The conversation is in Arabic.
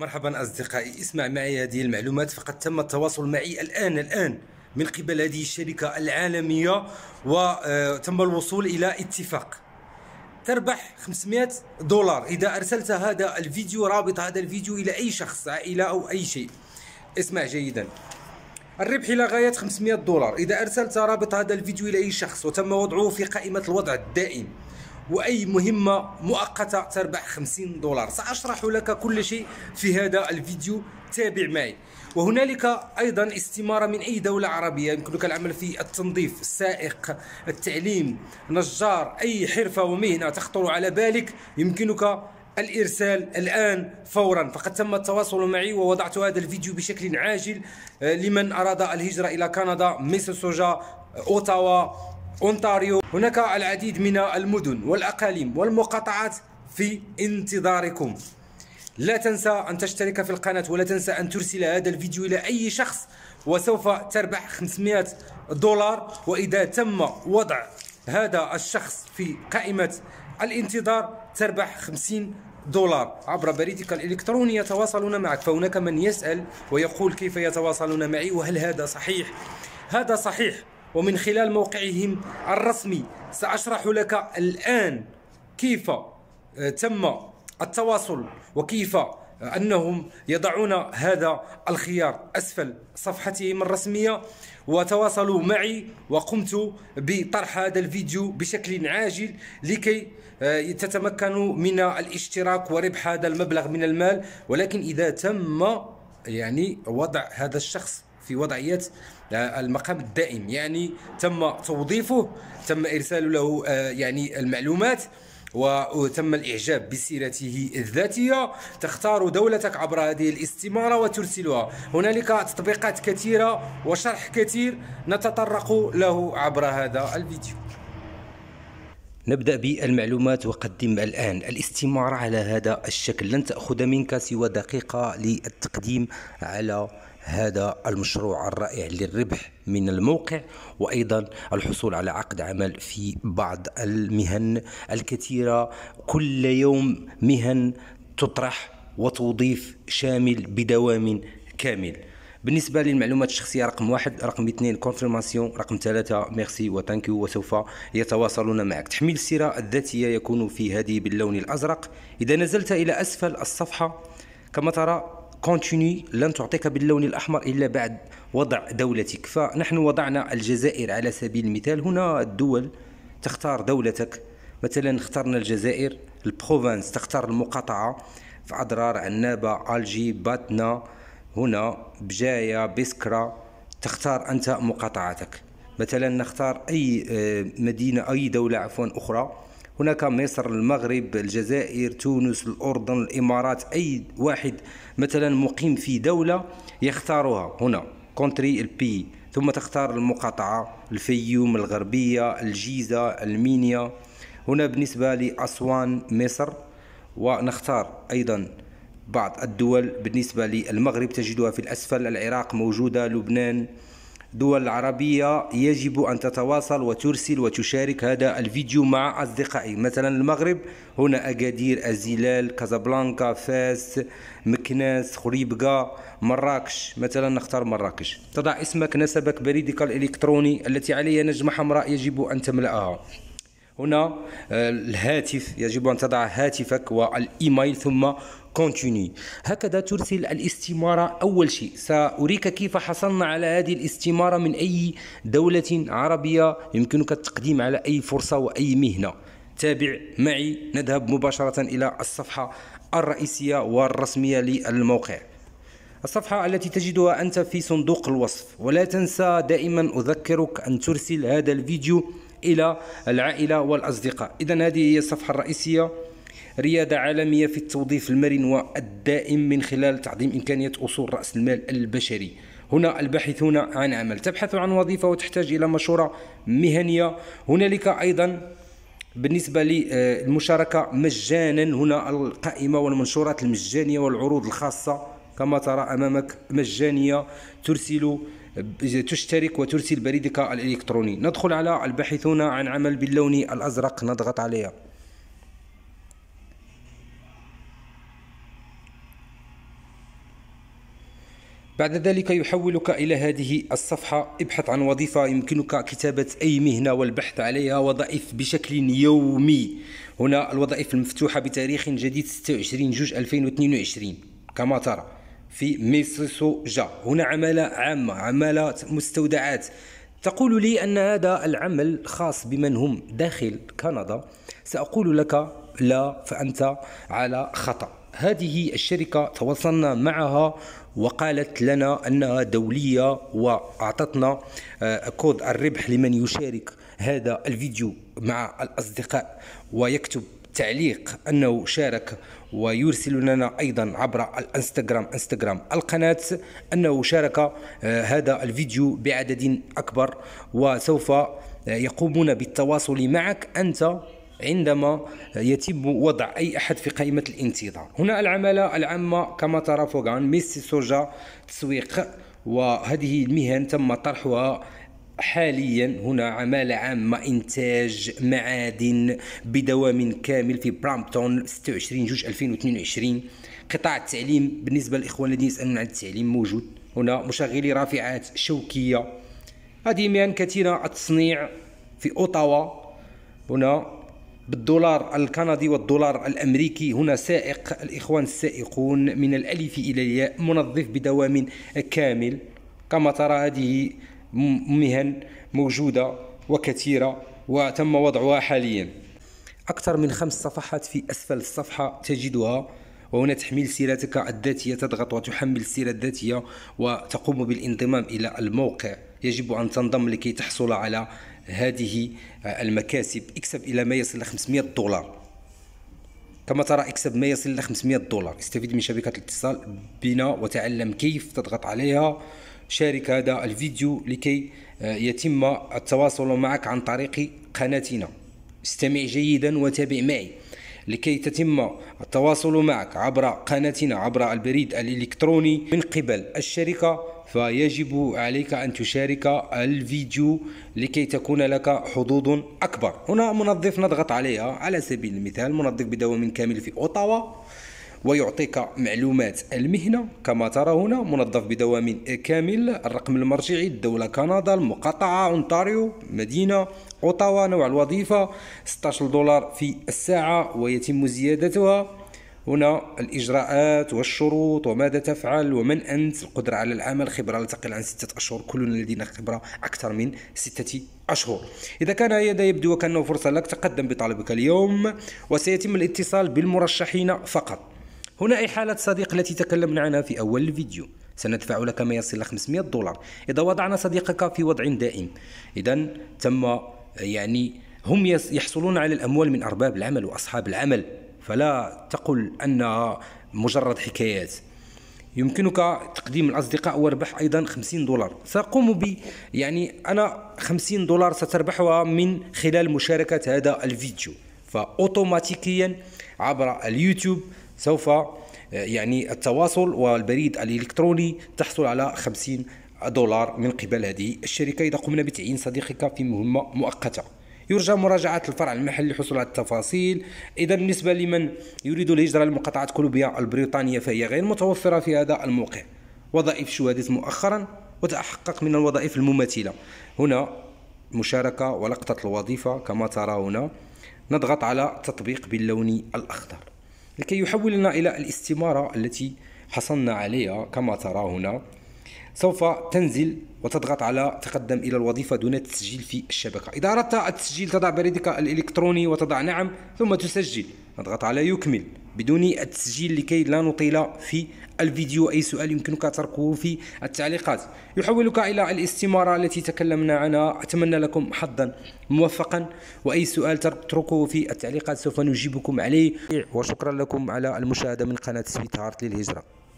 مرحبا أصدقائي اسمع معي هذه المعلومات فقد تم التواصل معي الآن الآن من قبل هذه الشركة العالمية وتم آه، الوصول إلى اتفاق تربح 500 دولار إذا أرسلت هذا الفيديو رابط هذا الفيديو إلى أي شخص عائلة أو أي شيء اسمع جيدا الربح إلى غاية 500 دولار إذا أرسلت رابط هذا الفيديو إلى أي شخص وتم وضعه في قائمة الوضع الدائم واي مهمه مؤقته تربح 50 دولار ساشرح لك كل شيء في هذا الفيديو تابع معي وهنالك ايضا استماره من اي دوله عربيه يمكنك العمل في التنظيف السائق التعليم نجار اي حرفه ومهنه تخطر على بالك يمكنك الارسال الان فورا فقد تم التواصل معي ووضعت هذا الفيديو بشكل عاجل آه، لمن اراد الهجره الى كندا ميسوسوجا اوتاوا أونتاريو هناك العديد من المدن والأقاليم والمقاطعات في انتظاركم لا تنسى أن تشترك في القناة ولا تنسى أن ترسل هذا الفيديو إلى أي شخص وسوف تربح 500 دولار وإذا تم وضع هذا الشخص في قائمة الانتظار تربح 50 دولار عبر بريدك الإلكتروني يتواصلون معك فهناك من يسأل ويقول كيف يتواصلون معي وهل هذا صحيح؟ هذا صحيح ومن خلال موقعهم الرسمي سأشرح لك الآن كيف آه، تم التواصل وكيف آه، أنهم يضعون هذا الخيار أسفل صفحتهم الرسمية وتواصلوا معي وقمت بطرح هذا الفيديو بشكل عاجل لكي آه، تتمكنوا من الاشتراك وربح هذا المبلغ من المال ولكن إذا تم يعني وضع هذا الشخص في وضعيه آه، المقام الدائم يعني تم توظيفه تم ارسال له آه، يعني المعلومات وتم الإعجاب بسيرته الذاتية تختار دولتك عبر هذه الاستمارة وترسلها هنالك تطبيقات كثيرة وشرح كثير نتطرق له عبر هذا الفيديو نبدأ بالمعلومات وقدم الآن الاستمارة على هذا الشكل لن تأخذ منك سوى دقيقة للتقديم على هذا المشروع الرائع للربح من الموقع وايضا الحصول على عقد عمل في بعض المهن الكثيره كل يوم مهن تطرح وتوظيف شامل بدوام كامل بالنسبة للمعلومات الشخصية رقم واحد رقم اثنين كونفيرماسيون رقم ثلاثة ميرسي وتانكيو وسوف يتواصلون معك تحميل السيرة الذاتية يكون في هذه باللون الأزرق إذا نزلت إلى أسفل الصفحة كما ترى كونتيني لن تعطيك باللون الأحمر إلا بعد وضع دولتك فنحن وضعنا الجزائر على سبيل المثال هنا الدول تختار دولتك مثلا اخترنا الجزائر البروفانس تختار المقاطعة في أضرار عنابة ألجي باتنا هنا بجاية بسكرا تختار أنت مقاطعتك مثلا نختار أي آه، مدينة أي دولة عفوا أخرى هناك مصر المغرب الجزائر تونس الأردن الإمارات أي واحد مثلا مقيم في دولة يختارها هنا كونتري البي ثم تختار المقاطعة الفيوم الغربية الجيزة المينيا هنا بالنسبة لأسوان مصر ونختار أيضا بعض الدول بالنسبة للمغرب تجدها في الأسفل العراق موجودة لبنان دول عربية يجب أن تتواصل وترسل وتشارك هذا الفيديو مع أصدقائي مثلا المغرب هنا أكادير أزيلال كازابلانكا فاس مكناس خريبكا مراكش مثلا نختار مراكش تضع اسمك نسبك بريدك الإلكتروني التي عليها نجمة حمراء يجب أن تملأها هنا آه، الهاتف يجب أن تضع هاتفك والإيميل ثم كونتيني هكذا ترسل الاستمارة أول شيء سأريك كيف حصلنا على هذه الاستمارة من أي دولة عربية يمكنك التقديم على أي فرصة وأي مهنة تابع معي نذهب مباشرة إلى الصفحة الرئيسية والرسمية للموقع الصفحة التي تجدها أنت في صندوق الوصف ولا تنسى دائما أذكرك أن ترسل هذا الفيديو إلى العائلة والأصدقاء إذا هذه هي الصفحة الرئيسية رياده عالميه في التوظيف المرن والدائم من خلال تعظيم امكانيه اصول راس المال البشري هنا الباحثون عن عمل تبحث عن وظيفه وتحتاج الى مشوره مهنيه هنالك ايضا بالنسبة للمشاركة مجانا هنا القائمة والمنشورات المجانية والعروض الخاصة كما ترى أمامك مجانية ترسل تشترك وترسل بريدك الإلكتروني ندخل على الباحثون عن عمل باللون الأزرق نضغط عليها بعد ذلك يحولك إلى هذه الصفحة ابحث عن وظيفة يمكنك كتابة أي مهنة والبحث عليها وظائف بشكل يومي هنا الوظائف المفتوحة بتاريخ جديد 26 جوج 2022 كما ترى في ميسيسو جا هنا عمالة عامة عمالة مستودعات تقول لي أن هذا العمل خاص بمن هم داخل كندا سأقول لك لا فأنت على خطأ هذه الشركة تواصلنا معها وقالت لنا أنها دولية وأعطتنا آه، كود الربح لمن يشارك هذا الفيديو مع الأصدقاء ويكتب تعليق أنه شارك ويرسل لنا أيضا عبر الانستغرام انستغرام القناة أنه شارك آه، هذا الفيديو بعدد أكبر وسوف آه، يقومون بالتواصل معك أنت عندما يتم وضع أي أحد في قائمة الانتظار هنا العمالة العامة كما ترى فوق عن سوجا تسويق وهذه المهن تم طرحها حاليا هنا عمالة عامة إنتاج معادن بدوام كامل في برامبتون 26 جوج 2022 قطاع التعليم بالنسبة للإخوان الذين يسألون عن التعليم موجود هنا مشغلي رافعات شوكية هذه مهن كثيرة التصنيع في أوطاوا هنا بالدولار الكندي والدولار الأمريكي هنا سائق الإخوان السائقون من الألف إلى الياء منظف بدوام كامل كما ترى هذه مهن موجودة وكثيرة وتم وضعها حاليا أكثر من خمس صفحات في أسفل الصفحة تجدها وهنا تحميل سيرتك الذاتية تضغط وتحمل السيرة الذاتية وتقوم بالانضمام إلى الموقع يجب أن تنضم لكي تحصل على هذه المكاسب اكسب إلى ما يصل ل 500 دولار كما ترى اكسب ما يصل ل 500 دولار استفيد من شبكة الاتصال بنا وتعلم كيف تضغط عليها شارك هذا الفيديو لكي آه، يتم التواصل معك عن طريق قناتنا استمع جيدا وتابع معي لكي تتم التواصل معك عبر قناتنا عبر البريد الإلكتروني من قبل الشركة فيجب عليك أن تشارك الفيديو لكي تكون لك حظوظ أكبر هنا منظف نضغط عليها على سبيل المثال منظف بدوام كامل في أوتاوا ويعطيك معلومات المهنة كما ترى هنا منظف بدوام كامل الرقم المرجعي الدولة كندا المقاطعة أونتاريو مدينة أوتاوا نوع الوظيفة 16 دولار في الساعة ويتم زيادتها هنا الإجراءات والشروط وماذا تفعل ومن أنت القدرة على العمل خبرة لا تقل عن ستة أشهر كلنا لدينا خبرة أكثر من ستة أشهر إذا كان هذا يبدو وكأنه فرصة لك تقدم بطلبك اليوم وسيتم الاتصال بالمرشحين فقط هنا إحالة صديق التي تكلمنا عنها في أول الفيديو سندفع لك ما يصل إلى 500 دولار إذا وضعنا صديقك في وضع دائم إذا تم يعني هم يحصلون على الأموال من أرباب العمل وأصحاب العمل فلا تقل أنها مجرد حكايات يمكنك تقديم الأصدقاء وربح أيضا 50 دولار سأقوم ب يعني أنا 50 دولار ستربحها من خلال مشاركة هذا الفيديو فأوتوماتيكيا عبر اليوتيوب سوف آه، يعني التواصل والبريد الإلكتروني تحصل على 50 دولار من قبل هذه الشركة إذا قمنا بتعيين صديقك في مهمة مؤقتة يرجى مراجعة الفرع المحلي للحصول على التفاصيل إذا بالنسبة لمن يريد الهجرة لمقاطعة كولومبيا البريطانية فهي غير متوفرة في هذا الموقع وظائف شهادت مؤخرا وتحقق من الوظائف المماثلة هنا مشاركة ولقطة الوظيفة كما ترى هنا نضغط على تطبيق باللون الأخضر لكي يحولنا إلى الاستمارة التي حصلنا عليها كما ترى هنا سوف تنزل وتضغط على تقدم إلى الوظيفة دون التسجيل في الشبكة إذا أردت التسجيل تضع بريدك الإلكتروني وتضع نعم ثم تسجل نضغط على يكمل بدون التسجيل لكي لا نطيل في الفيديو أي سؤال يمكنك تركه في التعليقات يحولك إلى الاستمارة التي تكلمنا عنها أتمنى لكم حظا موفقا وأي سؤال تركه في التعليقات سوف نجيبكم عليه وشكرا لكم على المشاهدة من قناة سويت هارت للهجرة